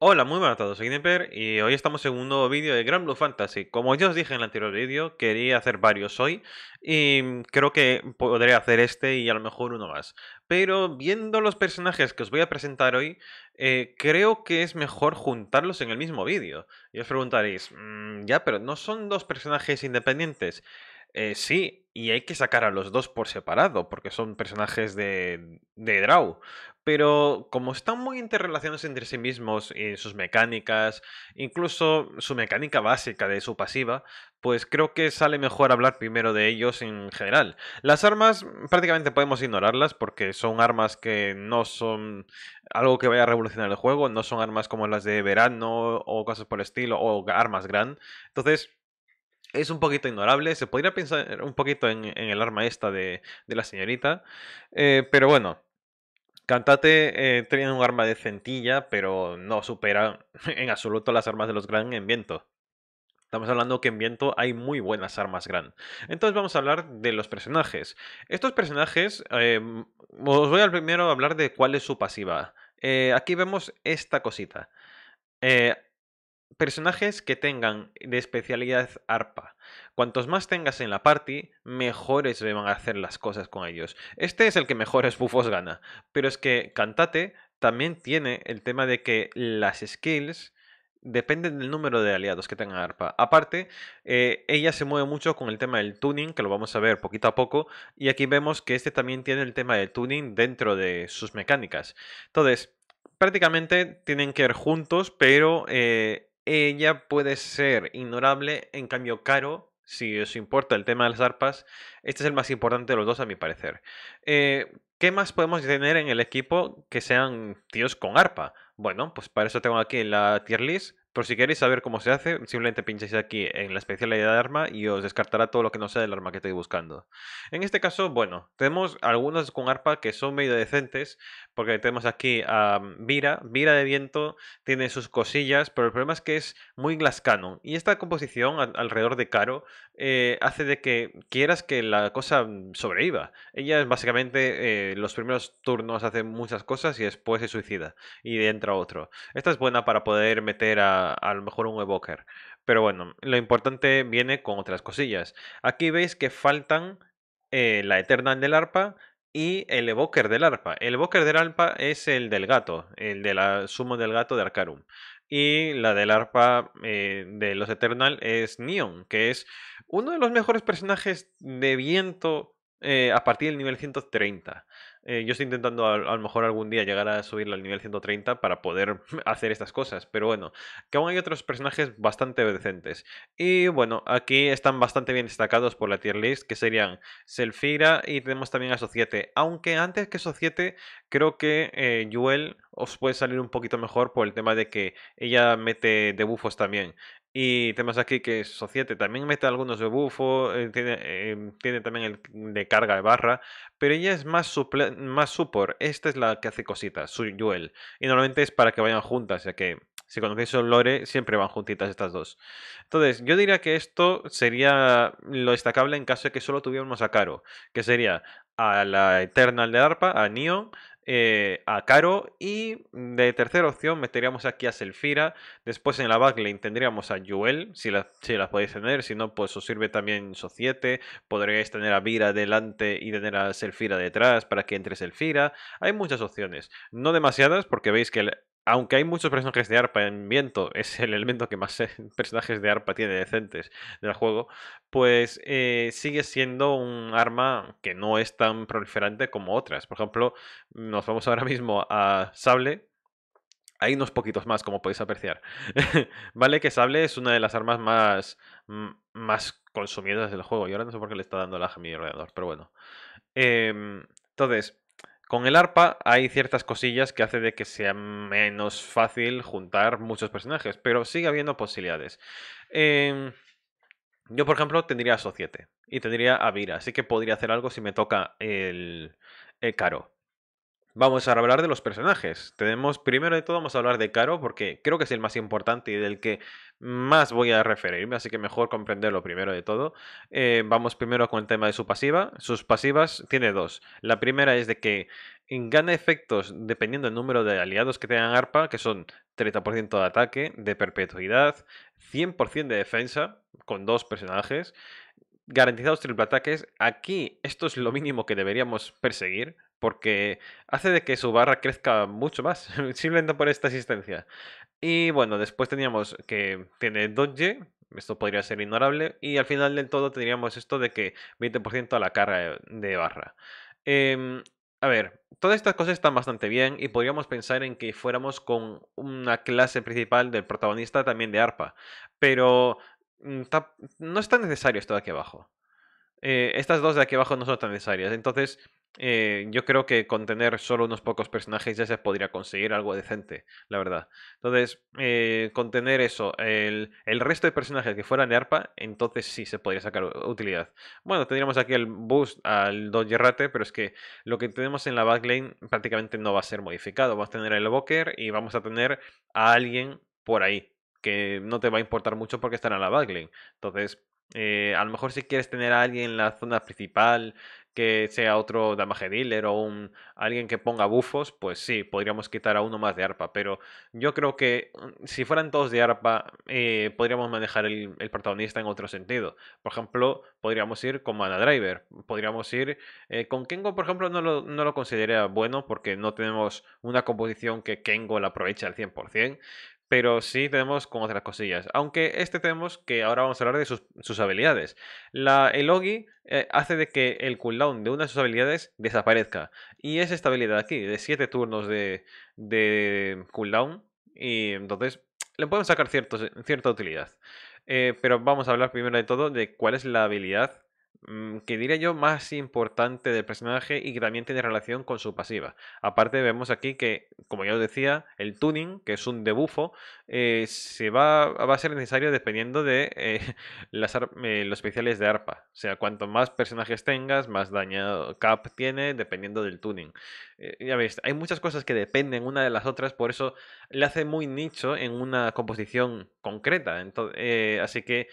Hola, muy buenas a todos, soy y hoy estamos en un nuevo vídeo de Grand Blue Fantasy. Como ya os dije en el anterior vídeo, quería hacer varios hoy y mm, creo que podré hacer este y a lo mejor uno más. Pero viendo los personajes que os voy a presentar hoy, eh, creo que es mejor juntarlos en el mismo vídeo. Y os preguntaréis, mm, ya, pero ¿no son dos personajes independientes? Eh, sí, y hay que sacar a los dos por separado, porque son personajes de, de Draw. Pero como están muy interrelacionados entre sí mismos, en sus mecánicas, incluso su mecánica básica de su pasiva, pues creo que sale mejor hablar primero de ellos en general. Las armas prácticamente podemos ignorarlas porque son armas que no son algo que vaya a revolucionar el juego, no son armas como las de verano o cosas por el estilo, o armas gran. Entonces es un poquito ignorable. Se podría pensar un poquito en, el arma esta de, la señorita. Eh, pero bueno, Cantate eh, tiene un arma de centilla, pero no supera en absoluto las armas de los Gran en viento. Estamos hablando que en viento hay muy buenas armas Gran. Entonces vamos a hablar de los personajes. Estos personajes, em, os voy al primero a hablar de cuál es su pasiva. Eh, aquí vemos esta cosita. Eh, Personajes que tengan de especialidad arpa. Cuantos más tengas en la party, mejores van a hacer las cosas con ellos. Este es el que mejores bufos gana. Pero es que Cantate también tiene el tema de que las skills dependen del número de aliados que tengan ARPA. Aparte, eh, ella se mueve mucho con el tema del tuning, que lo vamos a ver poquito a poco, y aquí vemos que este también tiene el tema del tuning dentro de sus mecánicas. Entonces, prácticamente tienen que ir juntos, pero eh, ella puede ser ignorable, en cambio Caro, si os importa el tema de las arpas, este es el más importante de los dos a mi parecer. Eh, ¿Qué más podemos tener en el equipo que sean tíos con arpa? Bueno, pues para eso tengo aquí la tier list, por si queréis saber cómo se hace, simplemente pincháis aquí en la especialidad de arma y os descartará todo lo que no sea del arma que estoy buscando. En este caso, bueno, tenemos algunos con arpa que son medio decentes, porque tenemos aquí a mm, Vira, Vira de viento, tiene sus cosillas, pero el problema es que es muy glass Y esta composición alrededor de Caro eh, hace de que quieras que la cosa mm, sobreviva. Ella es básicamente eh, los primeros turnos hace muchas cosas y después se suicida y entra otro. Esta es buena para poder meter a a, lo mejor un evoker. Pero bueno, lo importante viene con otras cosillas. Aquí veis que faltan eh, la Eternal del arpa y el evoker del arpa. El evoker del arpa es el del gato, el de la sumo del gato de Arcarum. Y la del arpa eh, de los Eternal es Neon, que es uno de los mejores personajes de viento eh, a partir del nivel 130. Eh, yo estoy intentando a, lo mejor algún día llegar a subirla al nivel 130 para poder hacer estas cosas, pero bueno, que aún hay otros personajes bastante decentes. Y bueno, aquí están bastante bien destacados por la tier list, que serían Selfira y tenemos también a Societe, aunque antes que Societe creo que eh, Yuel os puede salir un poquito mejor por el tema de que ella mete debufos también y temas aquí que Societe también mete algunos de bufo, eh, eh, tiene, también el de carga de barra, pero ella es más, más support. Esta es la que hace cositas, su Yuel. Y normalmente es para que vayan juntas, ya que si conocéis el lore, siempre van juntitas estas dos. Entonces, yo diría que esto sería lo destacable en caso de que solo tuviéramos a Caro, que sería a la Eternal de Arpa, a Neon, eh, a Caro y de tercera opción meteríamos aquí a Selfira. Después en la backlane tendríamos a Joel, si las si podéis tener, si no, pues os sirve también Societe. Podríais tener a Vira delante y tener a Selfira detrás para que entre Selfira. Hay muchas opciones, no demasiadas porque veis que el aunque hay muchos personajes de arpa en viento, es el elemento que más eh, personajes de arpa tiene decentes del juego, pues eh, sigue siendo un arma que no es tan proliferante como otras. Por ejemplo, nos vamos ahora mismo a Sable, hay unos poquitos más, como podéis apreciar. vale que Sable es una de las armas más, más consumidas del juego. Y ahora no sé por qué le está dando la a mi ordenador, pero bueno. Em, entonces, con el arpa hay ciertas cosillas que hace de que sea menos fácil juntar muchos personajes, pero sigue habiendo posibilidades. Em, yo, por ejemplo, tendría a Societe y tendría a Vira, así que podría hacer algo si me toca el, el Caro. Vamos a hablar de los personajes. Tenemos, primero de todo, vamos a hablar de Caro, porque creo que es el más importante y del que más voy a referirme, así que mejor comprenderlo primero de todo. Eh, vamos primero con el tema de su pasiva. Sus pasivas tiene dos. La primera es de que gana efectos dependiendo del número de aliados que tengan ARPA, que son 30% de ataque, de perpetuidad, 100% de defensa, con dos personajes, garantizados triple ataques. Aquí esto es lo mínimo que deberíamos perseguir porque hace de que su barra crezca mucho más, simplemente por esta asistencia. Y bueno, después teníamos que tiene Dodge, esto podría ser ignorable, y al final del todo teníamos esto de que 20% a la carga de barra. Em, a ver, todas estas cosas están bastante bien y podríamos pensar en que fuéramos con una clase principal del protagonista también de arpa, pero mm, no es tan necesario esto de aquí abajo. Eh, estas dos de aquí abajo no son tan necesarias, entonces eh, yo creo que con tener solo unos pocos personajes ya se podría conseguir algo decente, la verdad. Entonces, eh, con tener eso, el, resto de personajes que fueran de ARPA, entonces sí se podría sacar utilidad. Bueno, tendríamos aquí el boost al Rate, pero es que lo que tenemos en la backlane prácticamente no va a ser modificado. Vamos a tener el Evoker y vamos a tener a alguien por ahí, que no te va a importar mucho porque estará en la backlane. Entonces, eh, a lo mejor si quieres tener a alguien en la zona principal que sea otro damage dealer o un, alguien que ponga bufos, pues sí, podríamos quitar a uno más de arpa. Pero yo creo que mm, si fueran todos de arpa, eh, podríamos manejar el, protagonista en otro sentido. Por ejemplo, podríamos ir con Mana Driver. Podríamos ir eh, con Kengo, por ejemplo, no lo, no lo consideraría bueno porque no tenemos una composición que Kengo la aproveche al 100% pero sí tenemos como otras cosillas. Aunque este tenemos que ahora vamos a hablar de sus, habilidades. La, el Ogi eh, hace de que el cooldown de una de sus habilidades desaparezca. Y es esta habilidad aquí, de 7 turnos de, cooldown. Y entonces le podemos sacar cierta utilidad. Eh, pero vamos a hablar primero de todo de cuál es la habilidad Mm, que diría yo más importante del personaje y que también tiene relación con su pasiva. Aparte vemos aquí que, como ya os decía, el tuning, que es un debufo, eh, se va, a ser necesario dependiendo de eh, las, eh, los especiales de arpa. O sea, cuanto más personajes tengas, más daño cap tiene, dependiendo del tuning. ya veis, hay muchas cosas que dependen una de las otras, por eso le hace muy nicho en una composición concreta. así que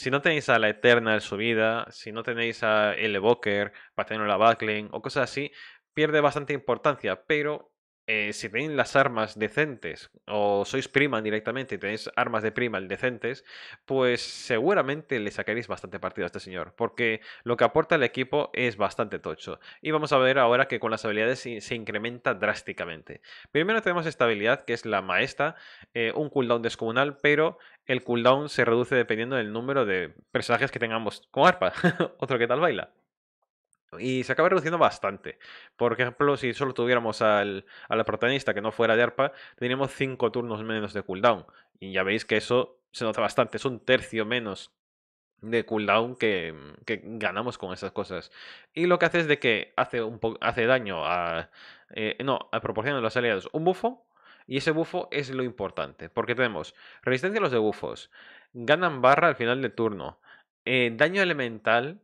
si no tenéis a la Eterna en su vida, si no tenéis a el Evoker para tener la Buckling o cosas así, pierde bastante importancia, pero eh, si tenéis las armas decentes o sois prima directamente y tenéis armas de prima decentes, pues seguramente le sacaréis bastante partido a este señor, porque lo que aporta el equipo es bastante tocho. Y vamos a ver ahora que con las habilidades se incrementa drásticamente. Primero tenemos esta habilidad que es la maestra, eh, un cooldown descomunal, pero el cooldown se reduce dependiendo del número de personajes que tengamos con arpa. Otro que tal baila. Y se acaba reduciendo bastante. Por ejemplo, si solo tuviéramos al, a la protagonista que no fuera de arpa, tendríamos 5 turnos menos de cooldown. Y ya veis que eso se nota bastante, es un tercio menos de cooldown que, que ganamos con esas cosas. Y lo que hace es de que hace, un hace daño a... Eh, no, a proporcionar a los aliados un bufo. Y ese bufo es lo importante, porque tenemos resistencia a los debufos, ganan barra al final de turno, eh, daño elemental,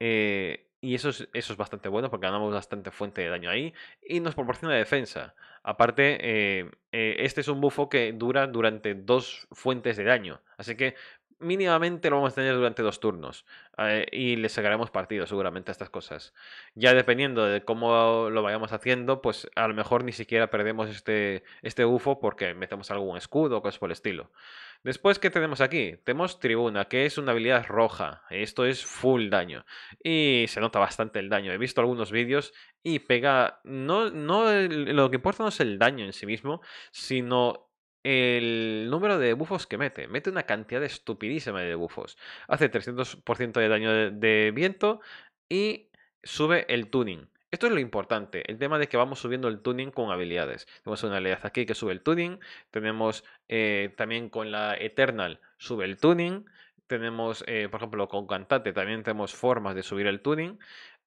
eh, y eso es, bastante bueno porque ganamos bastante fuente de daño ahí y nos proporciona defensa. Aparte, eh, eh, este es un bufo que dura durante dos fuentes de daño. Así que mínimamente lo vamos a tener durante dos turnos eh, y le sacaremos partido seguramente a estas cosas. Ya dependiendo de cómo lo vayamos haciendo, pues a lo mejor ni siquiera perdemos este, este UFO porque metemos algún escudo o cosas por el estilo. Después, ¿qué tenemos aquí? Tenemos Tribuna, que es una habilidad roja. Esto es full daño. Y se nota bastante el daño. He visto algunos vídeos y pega... No, no, lo que importa no es el daño en sí mismo, sino el número de bufos que mete. Mete una cantidad estupidísima de bufos. Hace 300% de daño de, viento y sube el tuning. Esto es lo importante, el tema de que vamos subiendo el tuning con habilidades. Tenemos una habilidad aquí que sube el tuning, tenemos eh, también con la Eternal sube el tuning, tenemos, eh, por ejemplo, con Cantate también tenemos formas de subir el tuning.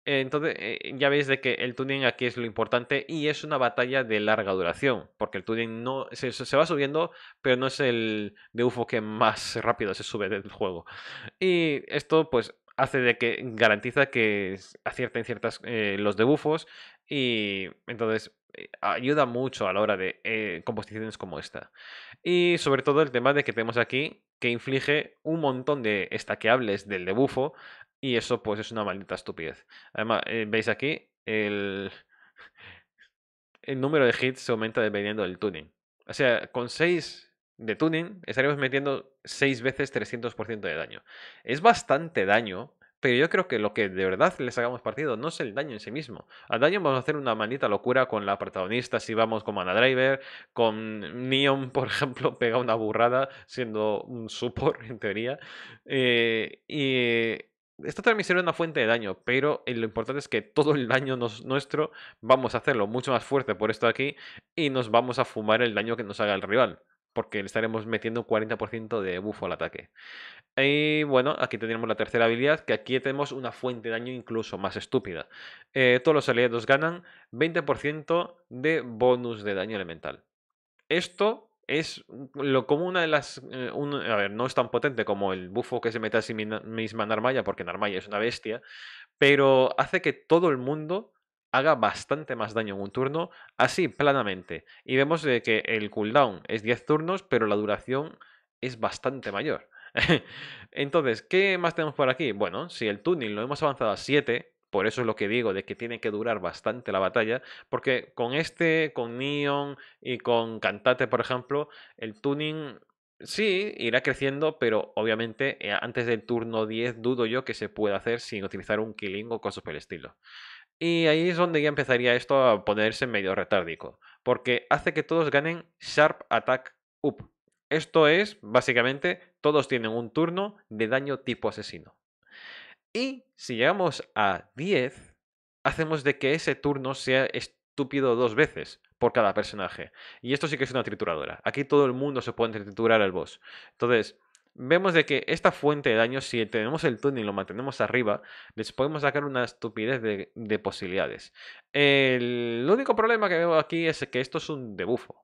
Eh, entonces eh, ya veis de que el tuning aquí es lo importante y es una batalla de larga duración, porque el tuning no, se, va subiendo, pero no es el de que más rápido se sube del juego. Y esto pues hace de que garantiza que acierten ciertas eh, los debufos y entonces ayuda mucho a la hora de composiciones como esta. Y sobre todo el tema de que tenemos aquí que inflige un montón de estaqueables del debufo y eso pues es una maldita estupidez. Además, eh, veis aquí, el, el número de hits se aumenta dependiendo del tuning. O sea, con 6 de tuning estaremos metiendo 6 veces 300% de daño. Es bastante daño, pero yo creo que lo que de verdad les hagamos partido no es el daño en sí mismo. Al daño vamos a hacer una maldita locura con la protagonista si vamos con Mana Driver, con Neon, por ejemplo, pega una burrada siendo un support en teoría. Eh, y eh, esta transmisión es una fuente de daño, pero eh, lo importante es que todo el daño nuestro vamos a hacerlo mucho más fuerte por esto aquí y nos vamos a fumar el daño que nos haga el rival, porque le estaremos metiendo un 40% de buffo al ataque. Y bueno, aquí tendríamos la tercera habilidad, que aquí tenemos una fuente de daño incluso más estúpida. Eh, todos los aliados ganan 20% de bonus de daño elemental. Esto es lo, como una de las... Eh, a ver, no es tan potente como el bufo que se mete a sí misma Narmaya, porque Narmaya es una bestia, pero hace que todo el mundo haga bastante más daño en un turno, así planamente. Y vemos que el cooldown es 10 turnos, pero la duración es bastante mayor. Entonces, ¿qué más tenemos por aquí? Bueno, si el túnel lo hemos avanzado a 7, por eso es lo que digo, de que tiene que durar bastante la batalla, porque con este, con Neon y con Cantate, por ejemplo, el tuning sí irá creciendo, pero obviamente eh, antes del turno 10 dudo yo que se pueda hacer sin utilizar un killing o cosas por el estilo. Y ahí es donde ya empezaría esto a ponerse medio retárdico, porque hace que todos ganen Sharp Attack Up. Esto es, básicamente, todos tienen un turno de daño tipo asesino. Y si llegamos a 10, hacemos de que ese turno sea estúpido dos veces por cada personaje. Y esto sí que es una trituradora. Aquí todo el mundo se puede triturar al boss. Entonces, vemos de que esta fuente de daño, si tenemos el turno y lo mantenemos arriba, les podemos sacar una estupidez de, de posibilidades. El único problema que veo aquí es que esto es un debufo.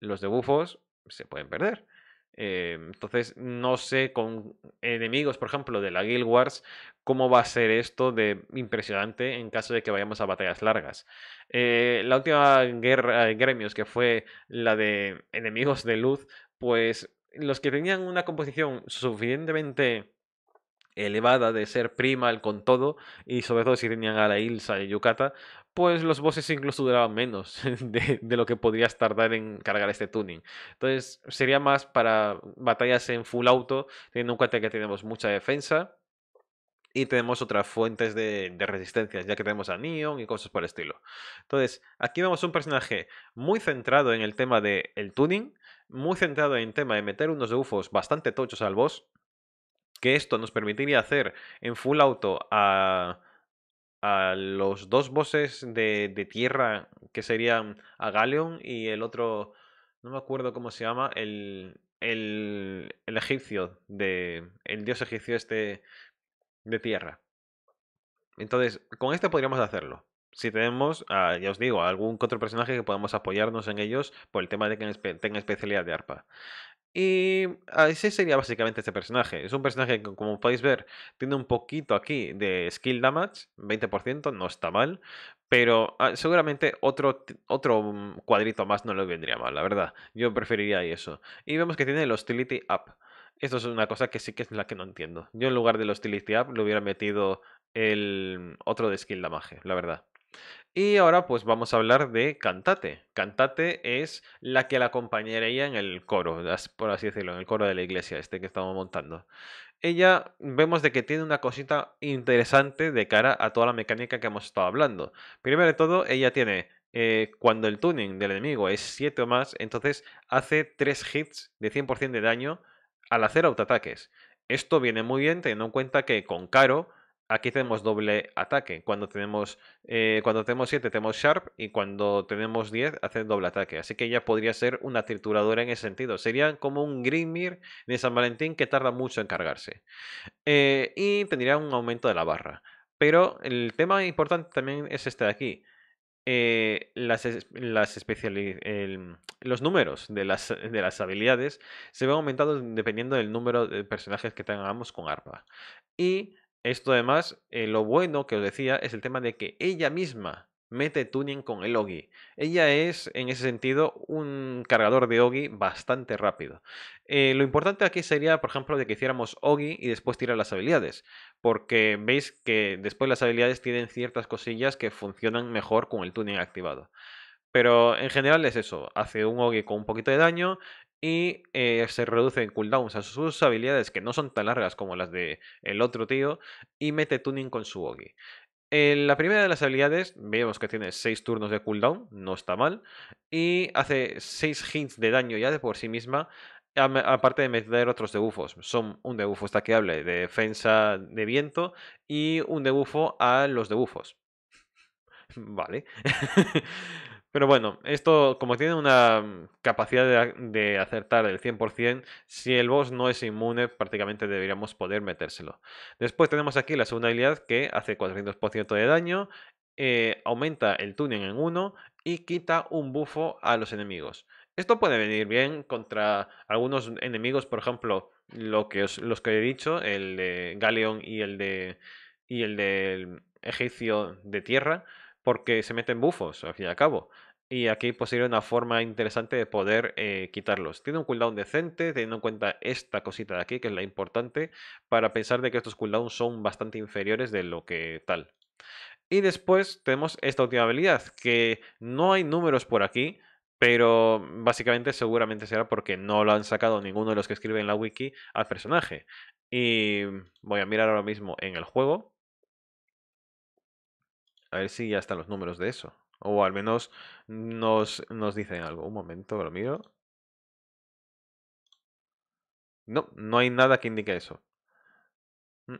Los debufos se pueden perder. Em, entonces, no sé con enemigos, por ejemplo, de la Guild Wars, cómo va a ser esto de impresionante en caso de que vayamos a batallas largas. Eh, la última guerra de eh, gremios, que fue la de enemigos de luz, pues los que tenían una composición suficientemente elevada de ser primal con todo, y sobre todo si tenían a la Ilsa y Yukata, pues los bosses incluso duraban menos de, lo que podrías tardar en cargar este tuning. Entonces sería más para batallas en full auto, teniendo en cuenta que tenemos mucha defensa y tenemos otras fuentes de, de resistencias, ya que tenemos a Neon y cosas por el estilo. Entonces, aquí vemos un personaje muy centrado en el tema del el tuning, muy centrado en el tema de meter unos ufos bastante tochos al boss, que esto nos permitiría hacer en full auto a, a los dos bosses de, tierra que serían a Galeon y el otro, no me acuerdo cómo se llama, el, el, egipcio, de, el dios egipcio este de tierra. Entonces, con este podríamos hacerlo. Si tenemos, ah, ya os digo, algún otro personaje que podamos apoyarnos en ellos por el tema de que tenga especialidad de arpa. Y ah, ese sería básicamente este personaje. Es un personaje que, como podéis ver, tiene un poquito aquí de skill damage, 20%, no está mal. Pero ah, seguramente otro, otro mm, cuadrito más no le vendría mal, la verdad. Yo preferiría eso. Y vemos que tiene el Hostility Up. Esto es una cosa que sí que es la que no entiendo. Yo en lugar del Hostility Up le hubiera metido el mm, otro de skill damage, la verdad. Y ahora pues vamos a hablar de cantate. Cantate es la que la acompañaría en el coro, por así decirlo, en el coro de la iglesia este que estamos montando. Ella vemos de que tiene una cosita interesante de cara a toda la mecánica que hemos estado hablando. Primero de todo, ella tiene eh, cuando el tuning del enemigo es 7 o más, entonces hace 3 hits de 100% de daño al hacer autoataques. Esto viene muy bien teniendo en cuenta que con Caro Aquí tenemos doble ataque. Cuando tenemos, eh, cuando tenemos 7 tenemos Sharp y cuando tenemos 10 hace doble ataque. Así que ella podría ser una trituradora en ese sentido. Sería como un Grimir de San Valentín que tarda mucho en cargarse. Eh, y tendría un aumento de la barra. Pero el tema importante también es este de aquí. Eh, las, las los números de las, de las habilidades se ven aumentados dependiendo del número de personajes que tengamos con arpa. Y esto además, eh, lo bueno que os decía es el tema de que ella misma mete tuning con el Ogi. Ella es, en ese sentido, un cargador de Ogi bastante rápido. Eh, lo importante aquí sería, por ejemplo, de que hiciéramos Ogi y después tirar las habilidades, porque veis que después las habilidades tienen ciertas cosillas que funcionan mejor con el tuning activado. Pero en general es eso, hace un Ogi con un poquito de daño y se eh, se reducen cooldowns a sus habilidades que no son tan largas como las de otro tío y mete tuning con su Ogi. En la primera de las habilidades, vemos que tiene 6 turnos de cooldown, no está mal, y hace 6 hits de daño ya de por sí misma, aparte de meter otros debufos. Son un debufo estaqueable de defensa de viento y un debufo a los debufos. Vale. Pero bueno, esto como tiene una mm, capacidad de, acertar el 100%, si el boss no es inmune prácticamente deberíamos poder metérselo. Después tenemos aquí la segunda habilidad que hace 400% de daño, eh, aumenta el tuning en 1 y quita un bufo a los enemigos. Esto puede venir bien contra algunos enemigos, por ejemplo, lo que os, los que he dicho, el de Galeón y el de y el del egipcio de tierra, porque se meten bufos, al fin y al cabo. Y aquí pues una forma interesante de poder eh, quitarlos. Tiene un cooldown decente, teniendo en cuenta esta cosita de aquí, que es la importante, para pensar de que estos cooldowns son bastante inferiores de lo que tal. Y después tenemos esta última habilidad, que no hay números por aquí, pero básicamente seguramente será porque no lo han sacado ninguno de los que escriben la wiki al personaje. Y voy a mirar ahora mismo en el juego. A ver si ya están los números de eso. O al menos nos, nos dicen algo. Un momento, lo miro. No, no hay nada que indique eso. Mm.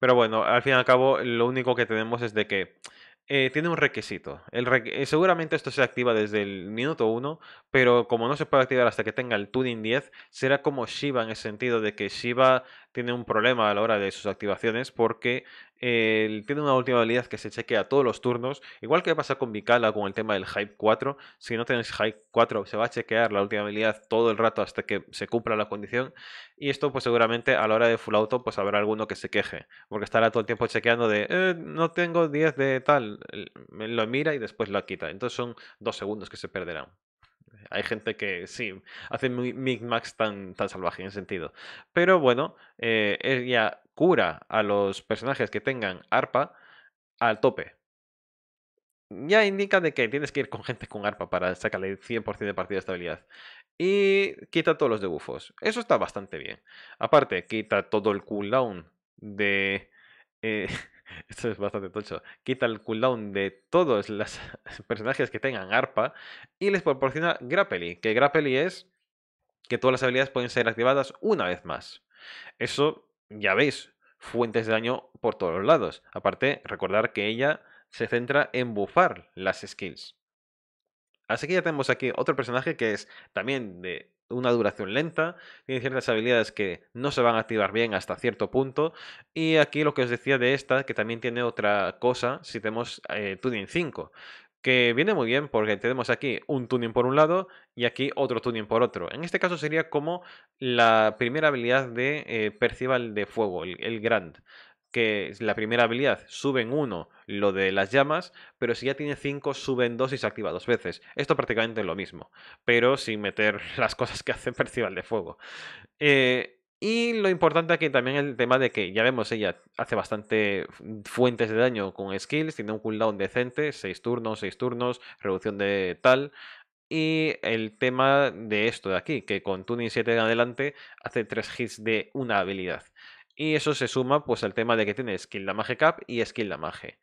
Pero bueno, al fin y al cabo, lo único que tenemos es de que eh, tiene un requisito. Eh, seguramente esto se activa desde el minuto 1, pero como no se puede activar hasta que tenga el tuning 10, será como Shiva en el sentido de que Shiva tiene un problema a la hora de sus activaciones porque tiene una última habilidad que se chequea todos los turnos. Igual que pasa con Vicala con el tema del Hype 4. Si no tenéis Hype 4 se va a chequear la última habilidad todo el rato hasta que se cumpla la condición. Y esto pues seguramente a la hora de full auto pues habrá alguno que se queje. Porque estará todo el tiempo chequeando de eh, no tengo 10 de tal. Lo mira y después lo quita. Entonces son dos segundos que se perderán hay gente que sí, hace micmacs tan, tan salvaje en ese sentido. Pero bueno, eh, ella cura a los personajes que tengan arpa al tope. Ya indica de que tienes que ir con gente con arpa para sacarle 100% de partida de estabilidad. Y quita todos los debufos. Eso está bastante bien. Aparte, quita todo el cooldown de... Eh, Esto es bastante tocho. Quita el cooldown de todos los personajes que tengan arpa y les proporciona Grappely, que Grappely es que todas las habilidades pueden ser activadas una vez más. Eso, ya veis, fuentes de daño por todos los lados. Aparte, recordar que ella se centra en bufar las skills. Así que ya tenemos aquí otro personaje que es también de una duración lenta, tiene ciertas habilidades que no se van a activar bien hasta cierto punto. Y aquí lo que os decía de esta, que también tiene otra cosa, si tenemos eh, Tuning 5, que viene muy bien porque tenemos aquí un tuning por un lado y aquí otro tuning por otro. En este caso sería como la primera habilidad de eh, Percival de Fuego, el Grand que es la primera habilidad suben uno lo de las llamas, pero si ya tiene 5 suben 2 y se activa dos veces. Esto prácticamente es lo mismo, pero sin meter las cosas que hacen Percival de fuego. Eh, y lo importante aquí también el tema de que ya vemos, ella hace bastante fuentes de daño con skills, tiene un cooldown decente, 6 turnos, 6 turnos, reducción de tal, y el tema de esto de aquí, que con Tuning 7 en adelante hace 3 hits de una habilidad. Y eso se suma pues al tema de que tiene Skill Damage Cap y Skill Damage.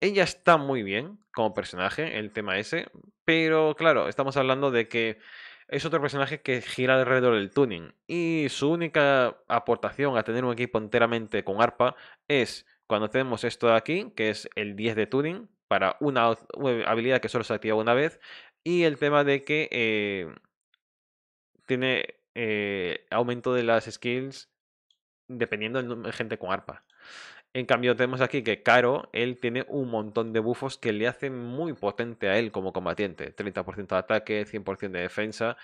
Ella está muy bien como personaje, el tema ese, pero claro, estamos hablando de que es otro personaje que gira alrededor del tuning. Y su única aportación a tener un equipo enteramente con arpa es cuando tenemos esto de aquí, que es el 10 de tuning, para una, eh, habilidad que solo se activa una vez. Y el tema de que eh, tiene eh, aumento de las skills dependiendo de gente con arpa. En cambio, tenemos aquí que Caro, él tiene un montón de bufos que le hacen muy potente a él como combatiente. 30% de ataque, 100% de defensa,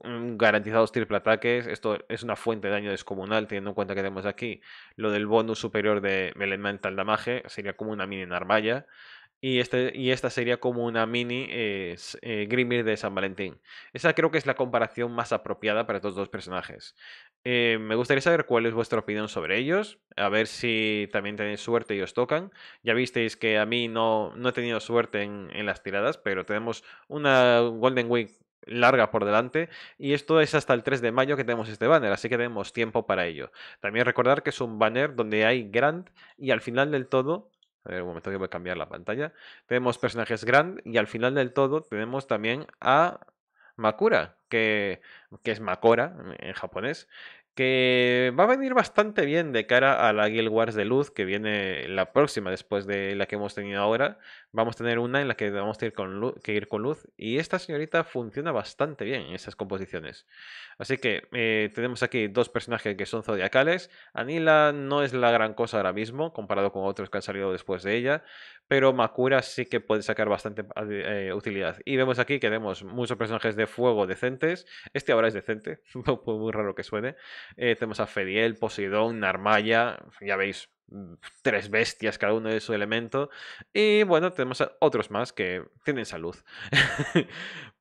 garantizados triple ataques. Esto es una fuente de daño descomunal, teniendo en cuenta que tenemos aquí lo del bonus superior de Elemental Damage, sería como una mini Narmaya. Y, este, y esta sería como una mini eh, eh, Grimir de San Valentín. Esa creo que es la comparación más apropiada para estos dos personajes. Eh, me gustaría saber cuál es vuestra opinión sobre ellos, a ver si también tenéis suerte y os tocan. Ya visteis que a mí no, no he tenido suerte en, las tiradas, pero tenemos una Golden Week larga por delante y esto es hasta el 3 de mayo que tenemos este banner, así que tenemos tiempo para ello. También recordar que es un banner donde hay Grand y al final del todo, a ver un momento que voy a cambiar la pantalla, tenemos personajes Grand y al final del todo tenemos también a Makura, que, es Makora en japonés, que va a venir bastante bien de cara a la Guild Wars de Luz que viene la próxima después de la que hemos tenido ahora. Vamos a tener una en la que vamos a ir con luz, que ir con luz y esta señorita funciona bastante bien en esas composiciones. Así que eh, tenemos aquí dos personajes que son zodiacales. Anila no es la gran cosa ahora mismo comparado con otros que han salido después de ella, pero Makura sí que puede sacar bastante eh, utilidad. Y vemos aquí que tenemos muchos personajes de fuego decentes. Este ahora es decente, muy raro que suene. Eh, tenemos a Fediel, Poseidón, Narmaya, ya veis, mm, tres bestias cada uno de su elemento. Y bueno, tenemos a otros más que tienen salud.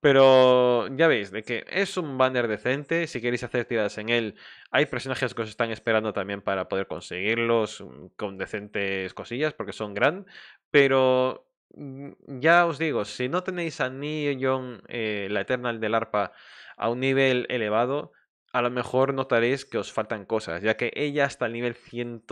Pero ya veis, de que es un banner decente. Si queréis hacer tiradas en él, hay personajes que os están esperando también para poder conseguirlos mm, con decentes cosillas, porque son gran. Pero mm, ya os digo, si no tenéis a Neon, eh, la Eternal del Arpa, a un nivel elevado, a lo mejor notaréis que os faltan cosas, ya que ella hasta el nivel 100,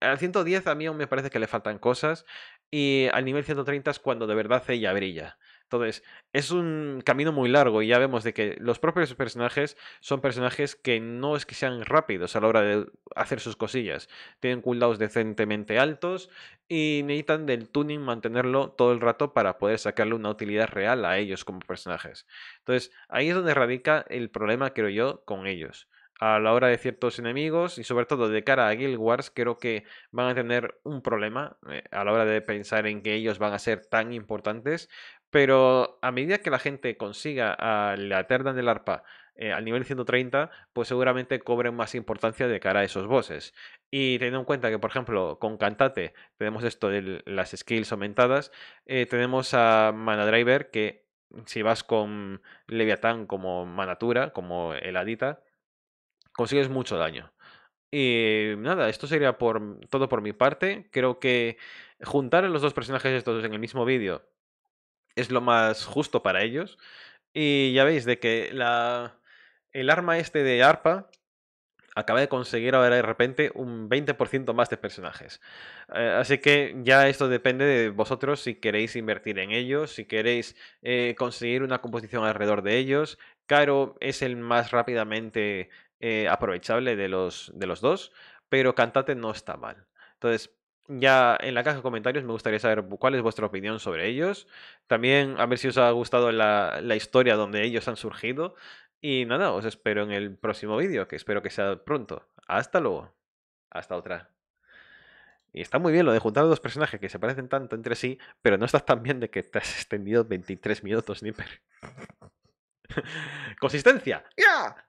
al 110 a mí aún me parece que le faltan cosas y al nivel 130 es cuando de verdad ella brilla. Entonces, es un camino muy largo y ya vemos de que los propios personajes son personajes que no es que sean rápidos a la hora de hacer sus cosillas. Tienen cooldowns decentemente altos y necesitan del tuning mantenerlo todo el rato para poder sacarle una utilidad real a ellos como personajes. Entonces, ahí es donde radica el problema, creo yo, con ellos a la hora de ciertos enemigos y sobre todo de cara a Guild Wars creo que van a tener un problema eh, a la hora de pensar en que ellos van a ser tan importantes pero a medida que la gente consiga a la Terna del Arpa eh, al nivel 130, pues seguramente cobren más importancia de cara a esos bosses. Y teniendo en cuenta que, por ejemplo, con Cantate tenemos esto de las skills aumentadas, eh, tenemos a Mana Driver que si vas con Leviatán como Manatura, como Heladita, consigues mucho daño. Y nada, esto sería por, todo por mi parte. Creo que juntar los dos personajes estos en el mismo vídeo es lo más justo para ellos. Y ya veis de que la, el arma este de arpa acaba de conseguir ahora de repente un 20% más de personajes. Eh, así que ya esto depende de vosotros si queréis invertir en ellos, si queréis eh, conseguir una composición alrededor de ellos. cairo es el más rápidamente eh, aprovechable de los, de los dos, pero Cantate no está mal. Entonces, ya en la caja de comentarios me gustaría saber cuál es vuestra opinión sobre ellos. También a ver si os ha gustado la, historia donde ellos han surgido. Y nada, os espero en el próximo vídeo, que espero que sea pronto. Hasta luego. Hasta otra. Y está muy bien lo de juntar a dos personajes que se parecen tanto entre sí, pero no estás tan bien de que te has extendido 23 minutos, Nipper. ¡Consistencia! ¡Ya!